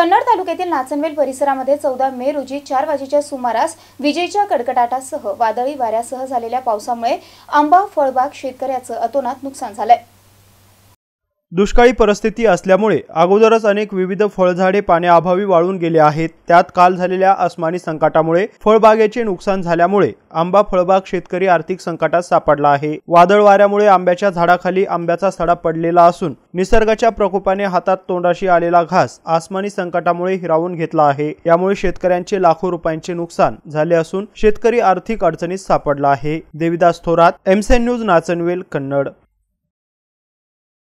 कन्नड तालुक्यातील नाचनवेल परिसरामध्ये चौदा मे रोजी चार वाजेच्या सुमारास विजेच्या कडकडाटासह वादळी वाऱ्यासह झालेल्या पावसामुळे आंबा फळबाग शेतकऱ्याचं अतोनात नुकसान झालंय दुष्काळी परिस्थिती असल्यामुळे अगोदरच अनेक विविध फळझाडे पाण्याअभावी वाळून गेले आहेत त्यात काल झालेल्या आसमानी संकटामुळे फळबागेचे नुकसान झाल्यामुळे आंबा फळबाग शेतकरी आर्थिक संकटात सापडला आहे वादळ वाऱ्यामुळे आंब्याच्या झाडाखाली आंब्याचा सडा पडलेला असून निसर्गाच्या प्रकोपाने हातात तोंडाशी आलेला घास आसमानी संकटामुळे हिरावून घेतला आहे यामुळे शेतकऱ्यांचे लाखो रुपयांचे नुकसान झाले असून शेतकरी आर्थिक अडचणीत सापडला आहे देविदास थोरात एमसेन न्यूज नाचनवेल कन्नड